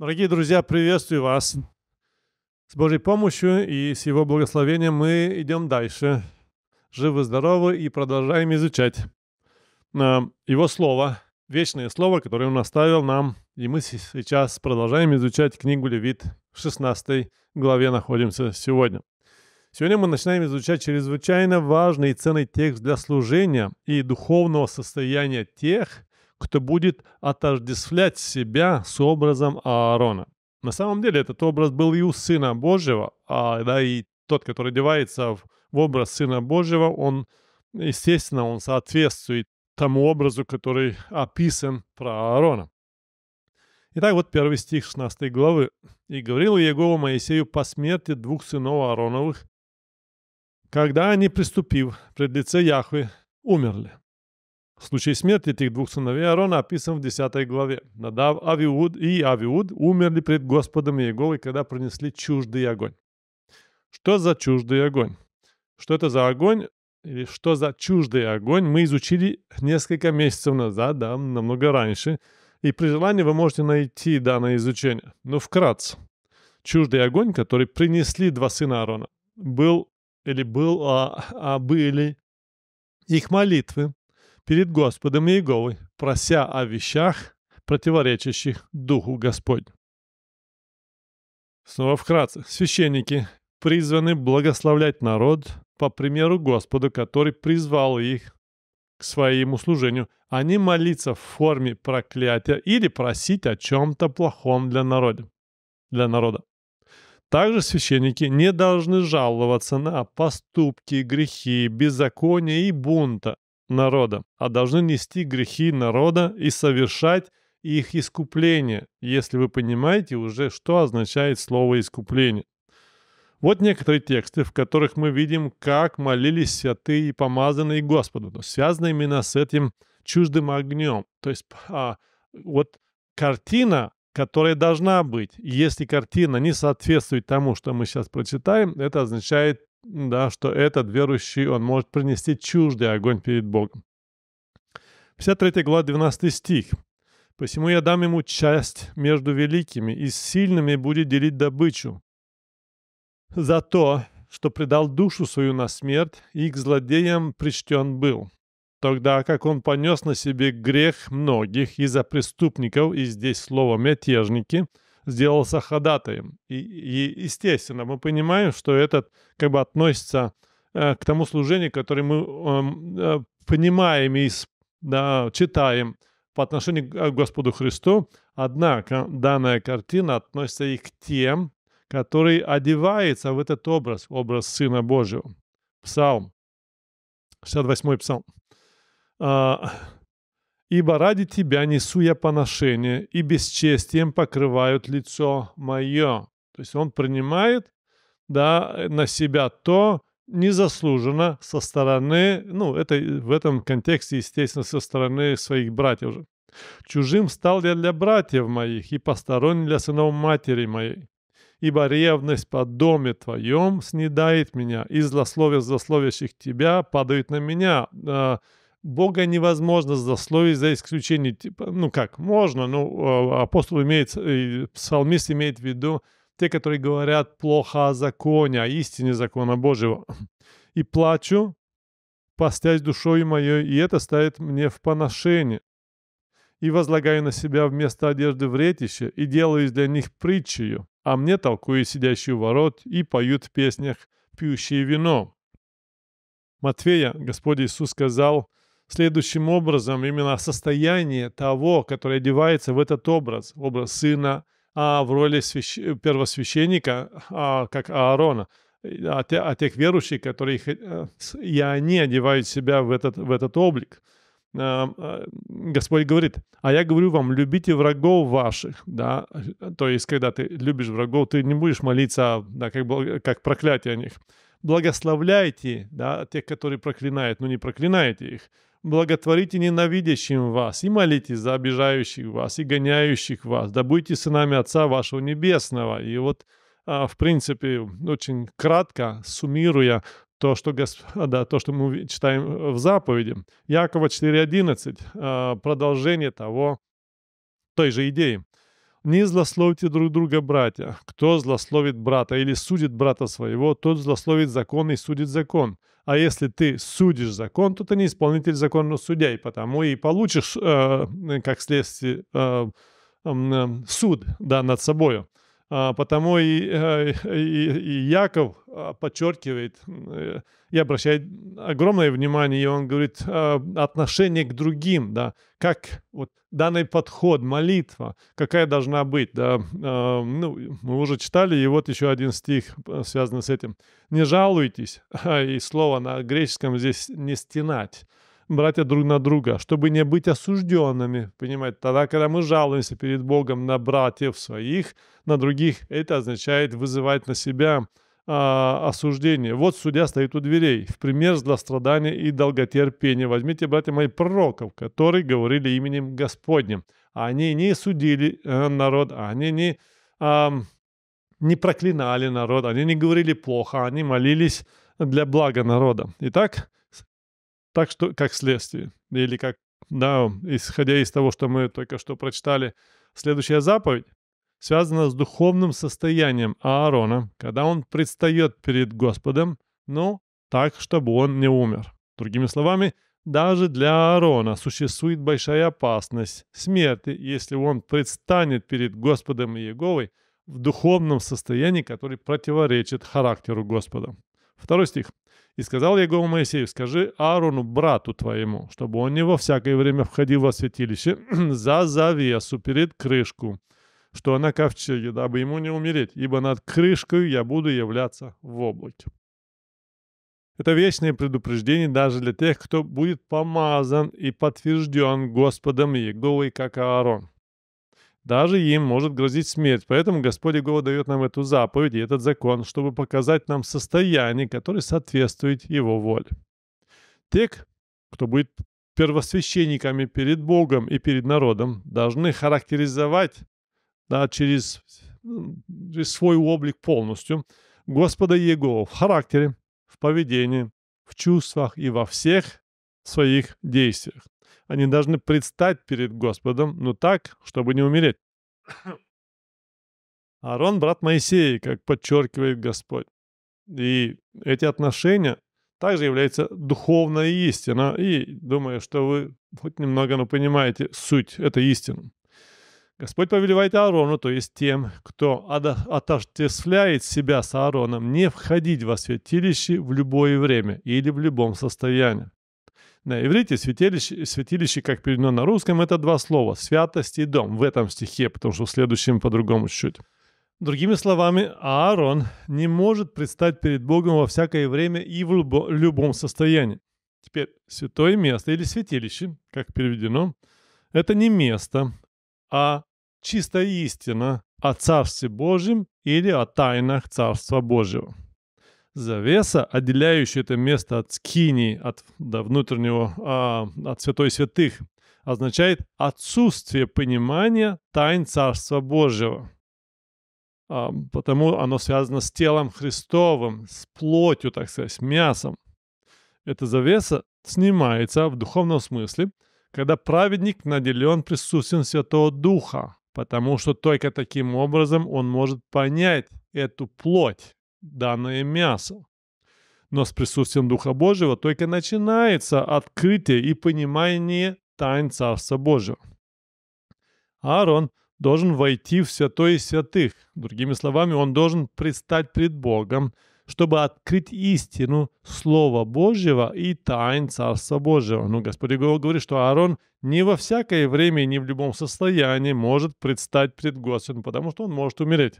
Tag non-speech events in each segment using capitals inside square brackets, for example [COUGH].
Дорогие друзья, приветствую вас. С Божьей помощью и с Его благословением мы идем дальше. Живы, здоровы и продолжаем изучать а, Его Слово, вечное Слово, которое Он оставил нам. И мы сейчас продолжаем изучать книгу Левит, в 16 главе находимся сегодня. Сегодня мы начинаем изучать чрезвычайно важный и ценный текст для служения и духовного состояния тех, кто будет отождествлять себя с образом Аарона. На самом деле этот образ был и у Сына Божьего, а, да, и тот, который одевается в, в образ Сына Божьего, он, естественно, он соответствует тому образу, который описан про Аарона. Итак, вот первый стих 16 главы. «И говорил Иегова Моисею по смерти двух сынов Аароновых, когда они, приступив пред лице Яхвы, умерли. Случай смерти этих двух сыновей Аарона описан в 10 главе. Надав Авиуд и Авиуд умерли пред Господом Иеговой, когда принесли чуждый огонь. Что за чуждый огонь? Что это за огонь или что за чуждый огонь мы изучили несколько месяцев назад, да, намного раньше, и при желании вы можете найти данное изучение. Но ну, вкратце, чуждый огонь, который принесли два сына Аарона, был или был, а, а были их молитвы, перед Господом Иеговой, прося о вещах, противоречащих Духу Господню. Снова вкратце. Священники призваны благословлять народ по примеру Господа, который призвал их к своему служению, а не молиться в форме проклятия или просить о чем-то плохом для народа. Для народа. Также священники не должны жаловаться на поступки, грехи, беззакония и бунта, народа, а должны нести грехи народа и совершать их искупление, если вы понимаете уже, что означает слово «искупление». Вот некоторые тексты, в которых мы видим, как молились святые и помазанные Господу, но связано именно с этим чуждым огнем. То есть а, вот картина, которая должна быть, если картина не соответствует тому, что мы сейчас прочитаем, это означает да, что этот верующий, он может принести чуждый огонь перед Богом. 53 глава, 12 стих. «Посему я дам ему часть между великими, и с сильными будет делить добычу. За то, что предал душу свою на смерть, и к злодеям причтен был. Тогда как он понес на себе грех многих из-за преступников, и здесь слово «мятежники», — сделался ходатаем. И, и естественно, мы понимаем, что этот как бы относится э, к тому служению, которое мы эм, э, понимаем и да, читаем по отношению к Господу Христу. Однако данная картина относится и к тем, которые одевается в этот образ, образ Сына Божьего. Псалм, 68-й псалм. А, Ибо ради тебя несу я поношение, и бесчестием покрывают лицо мое». То есть он принимает да, на себя то, незаслуженно со стороны, ну, это в этом контексте, естественно, со стороны своих братьев же. «Чужим стал я для братьев моих и посторонним для сынов матери моей. Ибо ревность по доме твоем снедает меня, и злословие злословящих тебя падает на меня». А, Бога невозможно засловить за исключение, типа, ну как, можно, но а, апостол имеет, э, псалмист имеет в виду те, которые говорят плохо о законе, о истине закона Божьего. [CLEARS THROAT] «И плачу, постясь душою моей, и это ставит мне в поношение. И возлагаю на себя вместо одежды вретище, и делаюсь для них притчею, а мне толкую сидящую ворот, и поют в песнях пьющие вино». Матфея, Господь Иисус сказал – следующим образом именно состояние того, который одевается в этот образ, образ сына, а в роли свящ... первосвященника, а, как Аарона, а, те, а тех верующих, которые э, и они одевают себя в этот, в этот облик. А, а, Господь говорит, а я говорю вам, любите врагов ваших, да, то есть, когда ты любишь врагов, ты не будешь молиться, да, как, как проклятие о них. Благословляйте, да, тех, которые проклинают, но не проклинайте их благотворите ненавидящим вас, и молитесь за обижающих вас, и гоняющих вас, да будете сынами Отца вашего Небесного». И вот, а, в принципе, очень кратко суммируя то, что, [LAUGHS] да, то, что мы читаем в заповеди, Якова 4.11, а, продолжение того, той же идеи. Не злословьте друг друга, братья. Кто злословит брата или судит брата своего, тот злословит закон и судит закон. А если ты судишь закон, то ты не исполнитель закона, но судья, и потому и получишь, э, как следствие, э, э, суд да, над собою. А, потому и, э, [LAUGHS] и, и Яков а, подчеркивает э, и обращает огромное внимание, и он говорит а, отношение к другим, да, как вот данный подход, молитва, какая должна быть, да, ну, мы уже читали, и вот еще один стих э, связан с этим. «Не жалуйтесь», [LAUGHS] и слово на греческом здесь «не стенать», братья друг на друга, чтобы не быть осужденными, понимаете? Тогда, когда мы жалуемся перед Богом на братьев своих, на других, это означает вызывать на себя а, осуждение. Вот судья стоит у дверей, в пример злострадания и долготерпения. Возьмите, братья мои, пророков, которые говорили именем Господним. Они не судили э, народ, они не, э, не проклинали народ, они не говорили плохо, они молились для блага народа. Итак, так что, как следствие, или как, да, исходя из того, что мы только что прочитали, следующая заповедь связана с духовным состоянием Аарона, когда он предстает перед Господом, но ну, так, чтобы он не умер. Другими словами, даже для Аарона существует большая опасность смерти, если он предстанет перед Господом Иеговой в духовном состоянии, который противоречит характеру Господа. Второй стих. «И сказал Егова Моисею, скажи Аарону, брату твоему, чтобы он не во всякое время входил во святилище [CLEARS THROAT] за завесу перед крышку, что она ковчеге, дабы ему не умереть, ибо над крышкой я буду являться в облаке». Это вечное предупреждение даже для тех, кто будет помазан и подтвержден Господом Иеговой, как Аарон. Даже им может грозить смерть, поэтому Господь Иегова дает нам эту заповедь и этот закон, чтобы показать нам состояние, которое соответствует его воле. Те, кто будет первосвященниками перед Богом и перед народом, должны характеризовать да, через, через свой облик полностью Господа Иегова в характере, в поведении, в чувствах и во всех своих действиях. Они должны предстать перед Господом, но так, чтобы не умереть. Аарон — брат Моисея, как подчеркивает Господь. И эти отношения также являются духовной истиной. И думаю, что вы хоть немного, но понимаете суть этой истины. Господь повелевает Аарону, то есть тем, кто отождествляет себя с Аароном, не входить во святилище в любое время или в любом состоянии. На иврите святилище, святилище, как переведено на русском, это два слова – святость и дом в этом стихе, потому что в следующем по-другому чуть. чуть Другими словами, Аарон не может предстать перед Богом во всякое время и в любом состоянии. Теперь, святое место или святилище, как переведено, это не место, а чистая истина о Царстве Божьем или о тайнах Царства Божьего завеса, отделяющая это место от скини, от да, внутреннего, а, от святой святых, означает отсутствие понимания тайн Царства Божьего. А, потому оно связано с телом Христовым, с плотью, так сказать, с мясом. Эта завеса снимается в духовном смысле, когда праведник наделен присутствием Святого Духа, потому что только таким образом он может понять эту плоть, данное мясо. Но с присутствием Духа Божьего только начинается открытие и понимание тайн Царства Божьего. Аарон должен войти в святое из святых. Другими словами, он должен предстать пред Богом, чтобы открыть истину Слова Божьего и тайн Царства Божьего. Ну, Господь говорит, что Аарон не во всякое время и не в любом состоянии может предстать пред Господом, потому что он может умереть.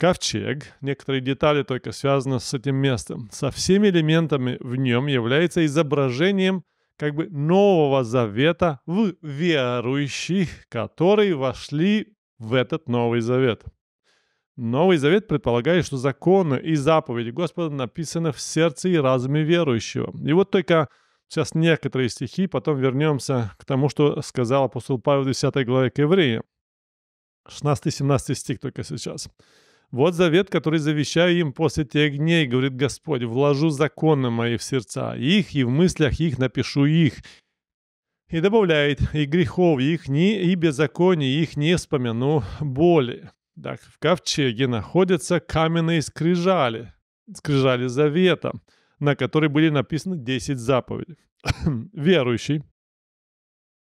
Ковчег, некоторые детали только связаны с этим местом, со всеми элементами в нем является изображением как бы Нового Завета в верующих, которые вошли в этот Новый Завет. Новый Завет предполагает, что законы и заповеди Господа написаны в сердце и разуме верующего. И вот только сейчас некоторые стихи, потом вернемся к тому, что сказал апостол Павел в 10 главе к евреям. 16-17 стих только сейчас. Вот завет, который завещаю им после тех дней, говорит Господь, вложу законы мои в сердца, их и в мыслях их напишу их. И добавляет, и грехов их не, и беззаконий их не вспомяну боли. Так, в ковчеге находятся каменные скрижали, скрижали завета, на которой были написаны 10 заповедей. [COUGHS] Верующий,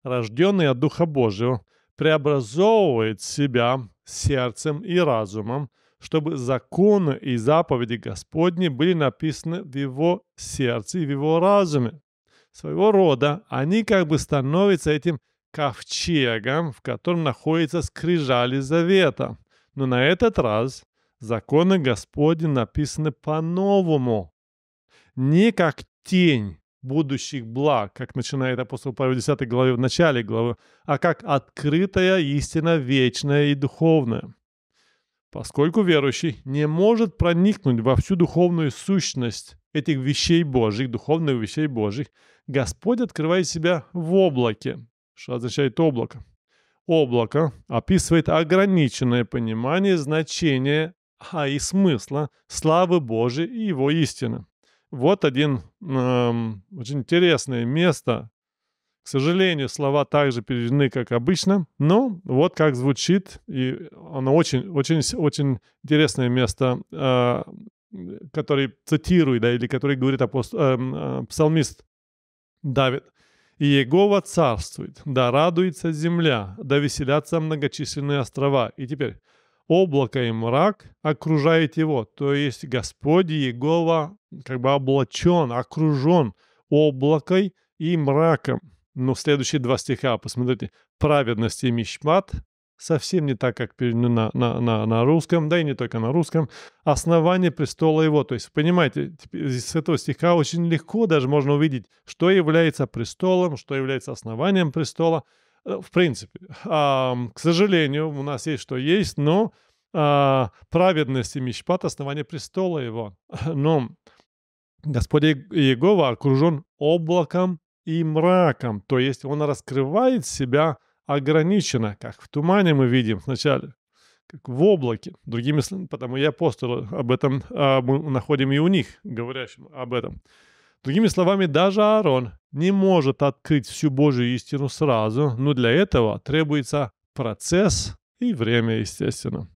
рожденный от Духа Божьего, преобразовывает себя сердцем и разумом – чтобы законы и заповеди Господни были написаны в его сердце и в его разуме. Своего рода они как бы становятся этим ковчегом, в котором находятся скрижали завета. Но на этот раз законы Господни написаны по-новому. Не как тень будущих благ, как начинает апостол Павел в 10 главе, в начале главы, а как открытая истина вечная и духовная поскольку верующий не может проникнуть во всю духовную сущность этих вещей Божьих, духовных вещей Божьих, Господь открывает себя в облаке, что означает облако. Облако описывает ограниченное понимание значения, а и смысла славы Божией и Его истины. Вот один эм, очень интересное место к сожалению, слова также переведены, как обычно, но вот как звучит, и оно очень, очень, очень интересное место, э, а, которое цитирует, да, или который говорит апост... э, э, псалмист Давид. Иегова царствует, да радуется земля, да веселятся многочисленные острова». И теперь облако и мрак окружает его. То есть Господь Иегова как бы облачен, окружен облакой и мраком. Но следующие два стиха, посмотрите, «праведность и мишмат» совсем не так, как на, на, на, на русском, да и не только на русском, основание престола его. То есть, понимаете, с этого стиха очень легко даже можно увидеть, что является престолом, что является основанием престола. Э, в принципе, а, к сожалению, у нас есть что есть, но а, праведность и мечпат – основание престола его. Но Господь Иегова окружен облаком и мраком, то есть он раскрывает себя ограниченно, как в тумане мы видим вначале, как в облаке. Другими словами, потому и апостолы об этом а, мы находим и у них, говорящим об этом. Другими словами, даже Аарон не может открыть всю Божью истину сразу, но для этого требуется процесс и время, естественно.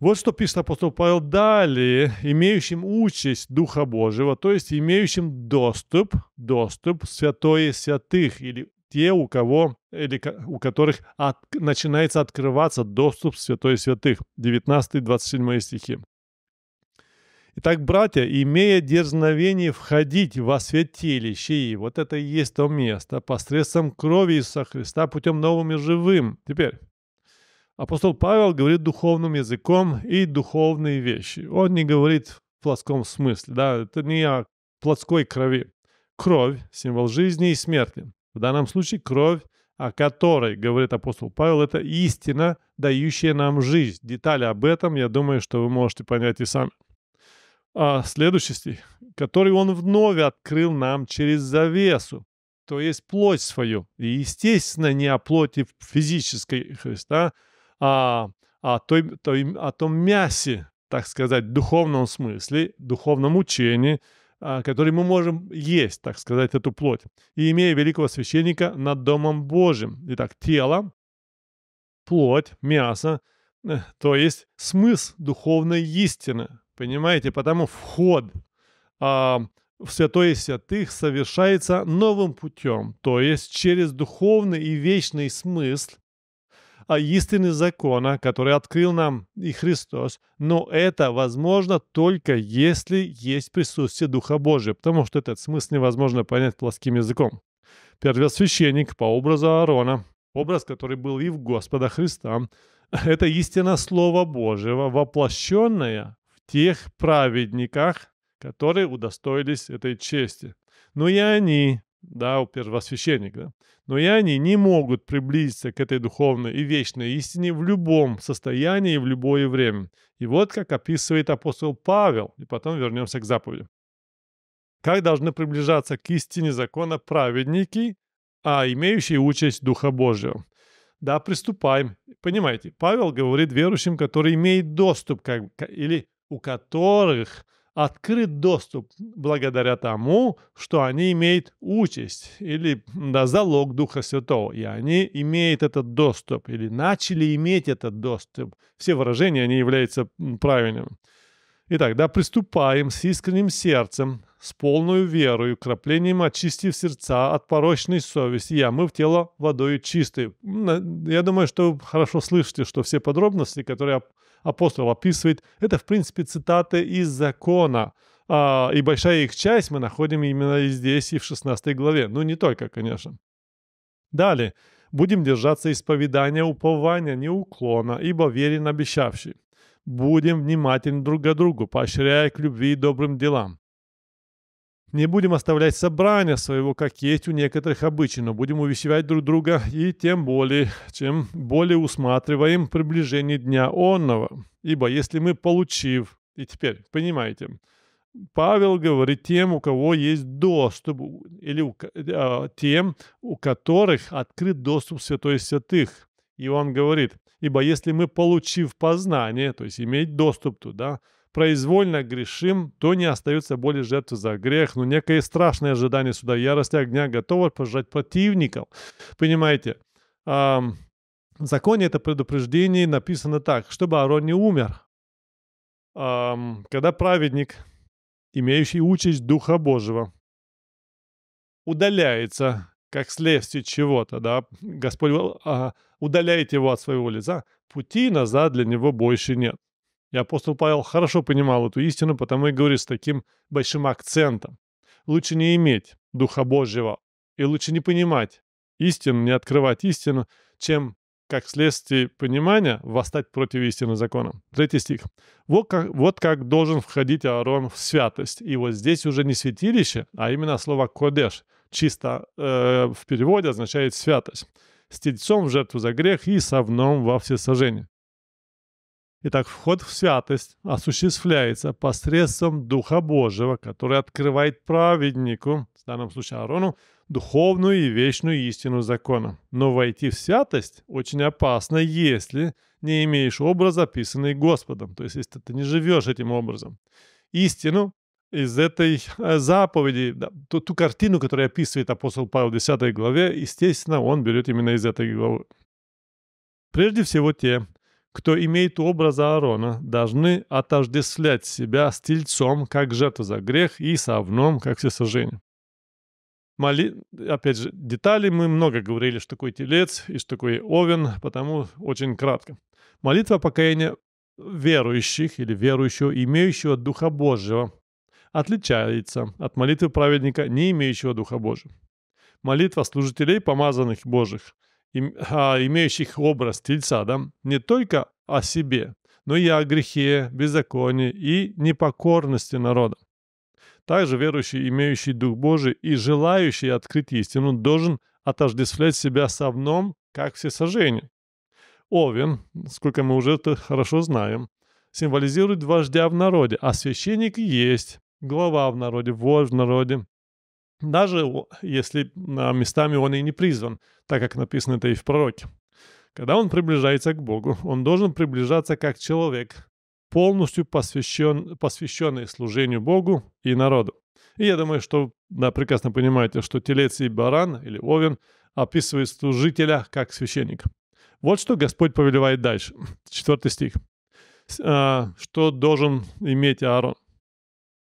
Вот что пишет апостол Павел далее, имеющим участь Духа Божьего, то есть имеющим доступ, доступ святое святых или те, у кого или у которых от, начинается открываться доступ святой святых. 19-27 стихи. Итак, братья, имея дерзновение входить во святилище, и вот это и есть то место, посредством крови Иисуса Христа, путем новым и живым. Теперь, Апостол Павел говорит духовным языком и духовные вещи. Он не говорит в плоском смысле, да, это не о плотской крови. Кровь – символ жизни и смерти. В данном случае кровь, о которой говорит апостол Павел, это истина, дающая нам жизнь. Детали об этом, я думаю, что вы можете понять и сами. А следующий стих, который он вновь открыл нам через завесу, то есть плоть свою. И, естественно, не о плоти физической Христа, о, а, о, той, той, о том мясе, так сказать, в духовном смысле, духовном учении, а, который мы можем есть, так сказать, эту плоть, и имея великого священника над Домом Божьим. Итак, тело, плоть, мясо, э, то есть смысл духовной истины. Понимаете, потому вход а, в святое святых совершается новым путем, то есть через духовный и вечный смысл истины закона, который открыл нам и Христос, но это возможно только если есть присутствие Духа Божия, потому что этот смысл невозможно понять плоским языком. Первосвященник по образу Аарона, образ, который был и в Господа Христа, [LAUGHS] это истина Слова Божьего, воплощенная в тех праведниках, которые удостоились этой чести. Но и они да, у первосвященник, да. Но и они не могут приблизиться к этой духовной и вечной истине в любом состоянии и в любое время. И вот как описывает апостол Павел, и потом вернемся к заповеди. Как должны приближаться к истине закона праведники, а имеющие участь Духа Божьего? Да, приступаем. Понимаете, Павел говорит верующим, которые имеют доступ, как, или у которых – открыт доступ благодаря тому, что они имеют участь или да, залог Духа Святого, и они имеют этот доступ или начали иметь этот доступ. Все выражения, они являются правильными. Итак, да, приступаем с искренним сердцем, с полной верой, краплением очистив сердца от порочной совести Я, мы в тело водой чистой. Я думаю, что вы хорошо слышите, что все подробности, которые апостол описывает, это, в принципе, цитаты из закона. А, и большая их часть мы находим именно и здесь, и в 16 главе. Ну, не только, конечно. Далее. «Будем держаться исповедания упования неуклона, ибо верен обещавший». Будем внимательны друг к другу, поощряя к любви и добрым делам. Не будем оставлять собрания своего, как есть у некоторых обычай, но будем увещевать друг друга и тем более, чем более усматриваем приближение дня онного. Ибо если мы, получив, и теперь, понимаете, Павел говорит тем, у кого есть доступ, или у, э, тем, у которых открыт доступ святой святых. Иоанн говорит, ибо если мы, получив познание, то есть иметь доступ туда, произвольно грешим, то не остается более жертвы за грех, но некое страшное ожидание суда ярости огня готово пожать противников. Понимаете, эм, в законе это предупреждение написано так, чтобы Аарон не умер. Эм, когда праведник, имеющий участь Духа Божьего, удаляется как следствие чего-то, да, Господь а, удаляет его от своего лица, пути назад для него больше нет. И апостол Павел хорошо понимал эту истину, потому и говорит с таким большим акцентом. Лучше не иметь Духа Божьего, и лучше не понимать истину, не открывать истину, чем как следствие понимания восстать против истины закона. Третий стих. Вот как, вот как должен входить Аарон в святость. И вот здесь уже не святилище, а именно слово «кодеш», Чисто э, в переводе означает святость. С тельцом в жертву за грех и совном во всесожжение. Итак, вход в святость осуществляется посредством Духа Божьего, который открывает праведнику, в данном случае Арону, духовную и вечную истину закона. Но войти в святость очень опасно, если не имеешь образа, описанный Господом, то есть если ты не живешь этим образом. Истину, из этой э, заповеди, ту, ту картину, которую описывает апостол Павел в 10 главе, естественно, он берет именно из этой главы. Прежде всего те, кто имеет образ Аарона, должны отождествлять себя с тельцом, как жертва за грех, и со овном, как всесожжение. Моли... Опять же, детали мы много говорили, что такое телец и что такое овен, потому очень кратко. Молитва покаяния верующих или верующего, имеющего Духа Божьего – отличается от молитвы праведника, не имеющего Духа Божия. Молитва служителей помазанных Божьих, а, имеющих образ Тельца, да, не только о себе, но и о грехе, беззаконии и непокорности народа. Также верующий, имеющий Дух Божий и желающий открыть истину, должен отождествлять себя со вном, как всесожжение. Овен, сколько мы уже это хорошо знаем, символизирует вождя в народе, а священник есть глава в народе, вождь в народе. Даже если а, местами он и не призван, так как написано это и в пророке. Когда он приближается к Богу, он должен приближаться как человек, полностью посвящен, посвященный служению Богу и народу. И я думаю, что да, прекрасно понимаете, что телец и баран или овен описывает служителя как священника. Вот что Господь повелевает дальше. Четвертый стих. А, что должен иметь Аарон?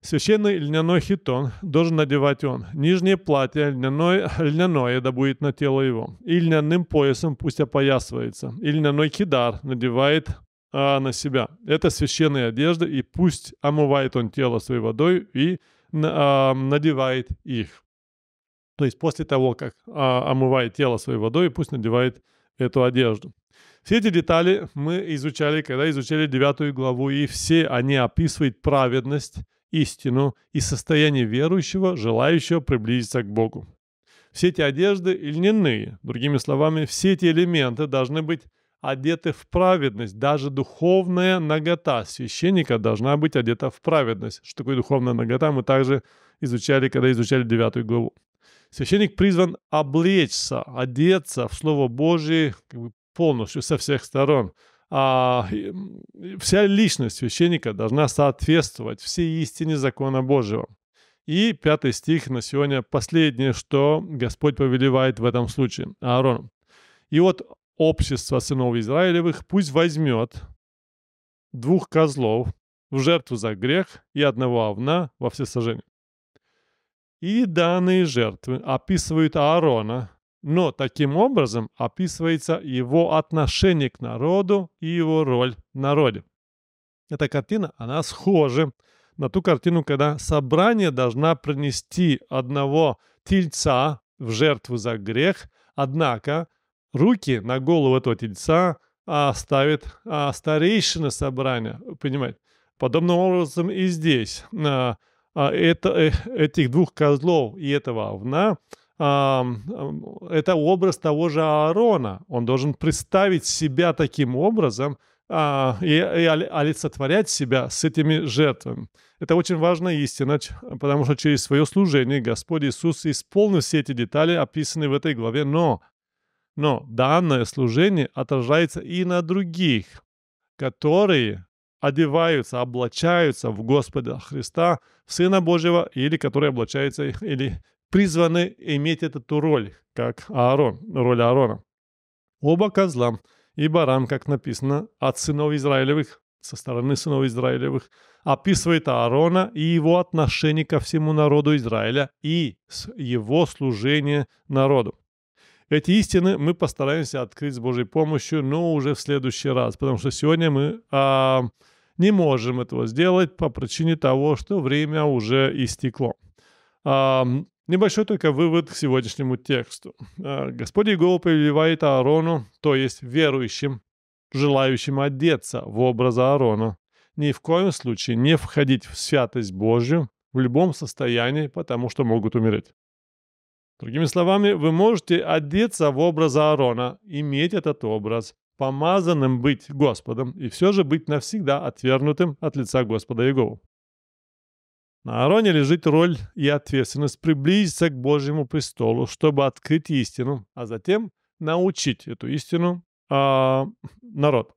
Священный льняной хитон должен надевать он. Нижнее платье льняное, льняное да будет на тело его. И льняным поясом пусть опоясывается. И льняной кидар надевает а, на себя. Это священная одежда, и пусть омывает он тело своей водой и а, надевает их. То есть после того, как а, омывает тело своей водой, пусть надевает эту одежду. Все эти детали мы изучали, когда изучали девятую главу, и все они описывают праведность истину и состояние верующего, желающего приблизиться к Богу. Все эти одежды льняные, другими словами, все эти элементы должны быть одеты в праведность. Даже духовная нагота священника должна быть одета в праведность. Что такое духовная нагота, мы также изучали, когда изучали девятую главу. Священник призван облечься, одеться в Слово Божие как бы полностью со всех сторон – а, вся личность священника должна соответствовать всей истине закона Божьего. И пятый стих на сегодня последнее, что Господь повелевает в этом случае Аарону. «И вот общество сынов Израилевых пусть возьмет двух козлов в жертву за грех и одного овна во все сожжения. И данные жертвы описывают Аарона, но таким образом описывается его отношение к народу и его роль в народе. Эта картина, она схожа на ту картину, когда собрание должна принести одного тельца в жертву за грех, однако руки на голову этого тельца а, ставит а, старейшина собрания, понимаете? Подобным образом и здесь. А, это, э, этих двух козлов и этого овна – это образ того же Аарона. Он должен представить себя таким образом а, и, и олицетворять себя с этими жертвами. Это очень важная истина, потому что через свое служение Господь Иисус исполнил все эти детали, описанные в этой главе, но, но данное служение отражается и на других, которые одеваются, облачаются в Господа Христа, Сына Божьего, или которые облачаются или призваны иметь эту роль, как Аарон, роль Аарона. Оба козла и баран, как написано, от сынов Израилевых, со стороны сынов Израилевых, описывает Аарона и его отношение ко всему народу Израиля и его служение народу. Эти истины мы постараемся открыть с Божьей помощью, но уже в следующий раз, потому что сегодня мы а, не можем этого сделать по причине того, что время уже истекло. А, Небольшой только вывод к сегодняшнему тексту. А, Господь Иегова повелевает Аарону, то есть верующим, желающим одеться в образ Аарона, ни в коем случае не входить в святость Божью в любом состоянии, потому что могут умереть. Другими словами, вы можете одеться в образ Аарона, иметь этот образ, помазанным быть Господом и все же быть навсегда отвернутым от лица Господа Иегова. На Аароне лежит роль и ответственность приблизиться к Божьему престолу, чтобы открыть истину, а затем научить эту истину э, народ.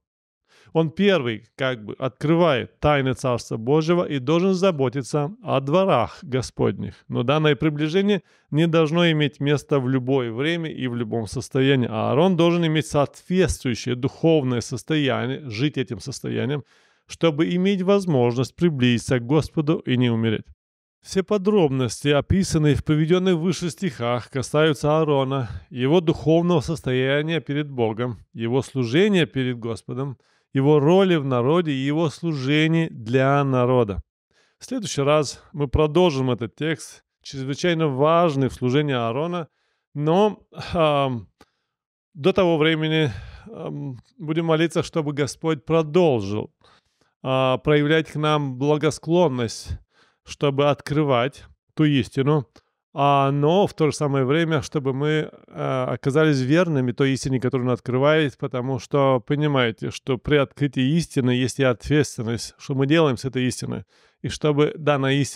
Он первый, как бы, открывает тайны Царства Божьего и должен заботиться о дворах Господних. Но данное приближение не должно иметь места в любое время и в любом состоянии. Аарон должен иметь соответствующее духовное состояние, жить этим состоянием, чтобы иметь возможность приблизиться к Господу и не умереть. Все подробности, описанные в приведенных выше стихах, касаются Аарона, его духовного состояния перед Богом, его служения перед Господом, его роли в народе и его служения для народа. В следующий раз мы продолжим этот текст, чрезвычайно важный в служении Аарона, но э, до того времени э, будем молиться, чтобы Господь продолжил а, проявлять к нам благосклонность, чтобы открывать ту истину, а, но в то же самое время, чтобы мы а, оказались верными той истине, которую он открывает, потому что понимаете, что при открытии истины есть и ответственность, что мы делаем с этой истиной, и чтобы данная истина